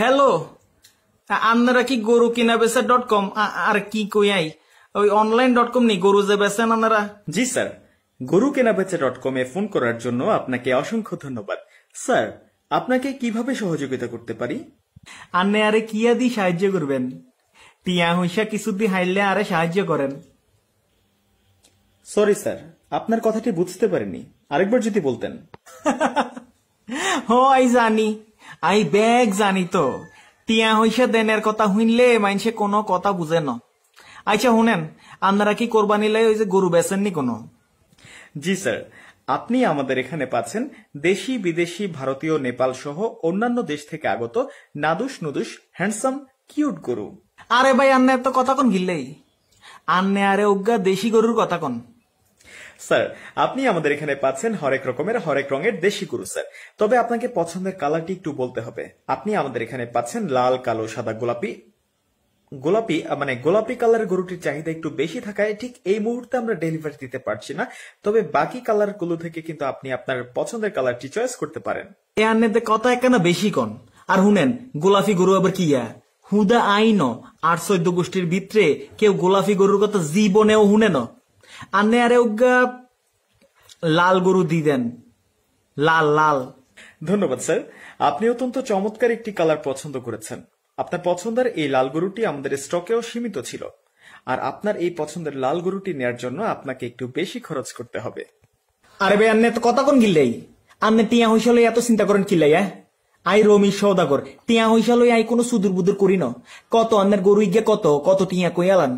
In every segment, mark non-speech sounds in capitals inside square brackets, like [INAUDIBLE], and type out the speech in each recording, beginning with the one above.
hello আপনারা কি গরু কিনা বেসা ডট কম আর কি কই আই ওই অনলাইন ডট কম নেই গরু যে বেচেন আপনারা জি স্যার গরু কেনা বেচা ডট এ ফোন করার জন্য আপনাকে অসংখ্য ধন্যবাদ স্যার আপনাকে কিভাবে সহযোগিতা করতে পারি আন্নে আরে কি আদি সাহায্য করবেন টিয়া হইসা কিছু দি হাইলে আরে সাহায্য করেন সরি স্যার আপনার কথাটি বুঝতে পারিনি আরেকবার যদি বলতেন হ [LAUGHS] আই জানি আই ব্যাগ জানি তো টিয়া হইসে দেনের কথা শুনলে মাইনসে কোনো কথা বুঝে না আচ্ছা শুনেন আপনারা কি কোরবানি লাই ওই যে গরু বেচেননি কোনো জি স্যার আপনি আমাদের এখানে পাচ্ছেন দেশি বিদেশি ভারতীয় নেপাল সহ অন্যান্য দেশ থেকে আগত নাদুস নুদুস হ্যান্ডসাম কিউট গরু আরে ভাই আন্না এত কথা কোন গিল্লেই আন্নে আরে অজ্ঞা দেশি গরুর কথা কোন স্যার আপনি আমাদের এখানে পাচ্ছেন হরেক রকমের হরেক রঙের দেশি গরু স্যার তবে আপনাকে পছন্দের কালারটি একটু বলতে হবে আপনি আমাদের এখানে পাচ্ছেন লাল কালো সাদা গোলাপি গোলাপি মানে গোলাপি কালার গরুটির চাহিদা একটু বেশি থাকায় ঠিক এই মুহূর্তে আমরা ডেলিভারি দিতে পারছি না তবে বাকি কালার গুলো থেকে কিন্তু আপনি আপনার পছন্দের কালারটি চয়েস করতে পারেন এ আন্নেতে কথা একখানা বেশি কন আর হুনেন গোলাপি গরু আবার কি হুদা আইন আর চোদ্দ গোষ্ঠীর ভিতরে কেউ গোলাপি গরুর কথা জীবনেও হুনেন না আনে আরে উগা লাল গরু দি দেন লাল লাল ধন্যবাদ স্যার আপনি অত্যন্ত চমৎকার একটি কালার পছন্দ করেছেন আপনার পছন্দের এই লাল গরুটি আমাদের স্টকেও সীমিত ছিল আর আপনার এই পছন্দের লাল গরুটি নেয়ার জন্য আপনাকে একটু বেশি খরচ করতে হবে আরে ভাই আন্নে তো কথা কোন গিল্লাই আন্নে টিয়া হইসলে এত চিন্তা করেন কিল্লাই হ্যাঁ আই রমি সৌদাগর টিয়া হইসলে আই কোনো সুদূর বুদুর করি না কত আন্নের গরু ইগে কত কত টিয়া কইয়ালান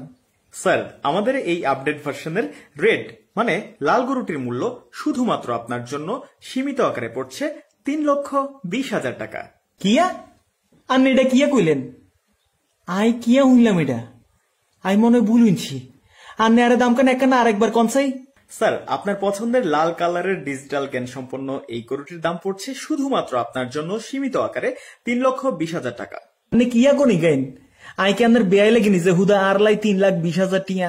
স্যার আমাদের এই আপডেট ভার্সনের রেড মানে লাল গরুটির মূল্য শুধুমাত্র আপনার জন্য সীমিত আকারে পড়ছে তিন লক্ষ বিশ হাজার টাকা কিয়া আর এটা কিয়া কইলেন আই কিয়া হইলাম এটা আই মনে ভুল হইছি আর আরে দাম কেন একখানা আরেকবার চাই স্যার আপনার পছন্দের লাল কালারের ডিজিটাল জ্ঞান সম্পন্ন এই গরুটির দাম পড়ছে শুধুমাত্র আপনার জন্য সীমিত আকারে তিন লক্ষ বিশ হাজার টাকা মানে কিয়া কোন জ্ঞান আই কি আপনার বেয়াই লাগিনি যে হুদা আর লাই তিন লাখ বিশ হাজার টিয়া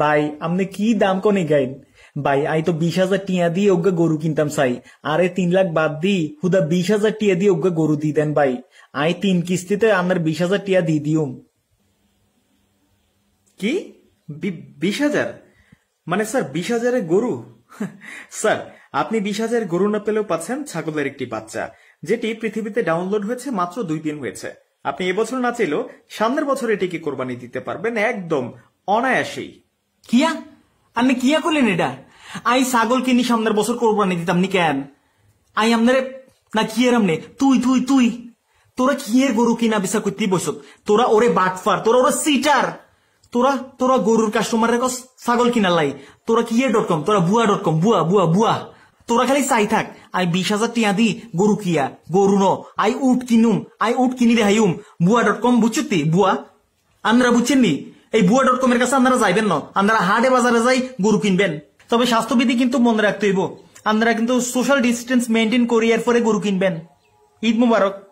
ভাই আপনি কি দাম কনে গাইন ভাই আই তো বিশ হাজার টিয়া দিয়ে ওগা গরু কিনতাম চাই আরে তিন লাখ বাদ দি হুদা বিশ হাজার টিয়া দিয়ে ওগা গরু দি দেন ভাই আই তিন কিস্তিতে আপনার বিশ হাজার টিয়া দি দিউম কি বিশ হাজার মানে স্যার বিশ হাজারে গরু স্যার আপনি বিশ হাজার গরু না পেলেও পাচ্ছেন ছাগলের একটি বাচ্চা যেটি পৃথিবীতে ডাউনলোড হয়েছে মাত্র দুই দিন হয়েছে আপনি এবছর না চাইলেও সামনের বছর এটিকে কোরবানি দিতে পারবেন একদম অনায়াসেই কিয়া আপনি কিয়া করলেন এটা আই ছাগল কিনি সামনের বছর কোরবানি দিতাম নি কেন আই আমনারে না কি এর আমনে তুই তুই তুই তোরা কি এর গরু কিনা বিচার করতে বসত তোরা ওরে বাটফার তোরা ওরে সিটার তোরা তোরা গরুর কাস্টমার কস ছাগল কিনা লাই তোরা কি ডট কম তোরা বুয়া ডট কম বুয়া বুয়া বুয়া তোরা খালি চাই থাক আই বিশ হাজার টিয়া দি গরু কিয়া গরু ন আই উট কিনুম আই উট কিনি রেহাইম বুয়া ডট কম তি বুয়া আপনারা বুঝছেন নি এই বুয়া ডট কমের কাছে আন্দারা যাইবেন ন আন্দারা হাটে বাজারে যাই গরু কিনবেন তবে স্বাস্থ্যবিধি কিন্তু মনে রাখতে হইব আন্দারা কিন্তু সোশ্যাল ডিস্টেন্স মেনটেন করি এরপরে গরু কিনবেন ঈদ মুবারক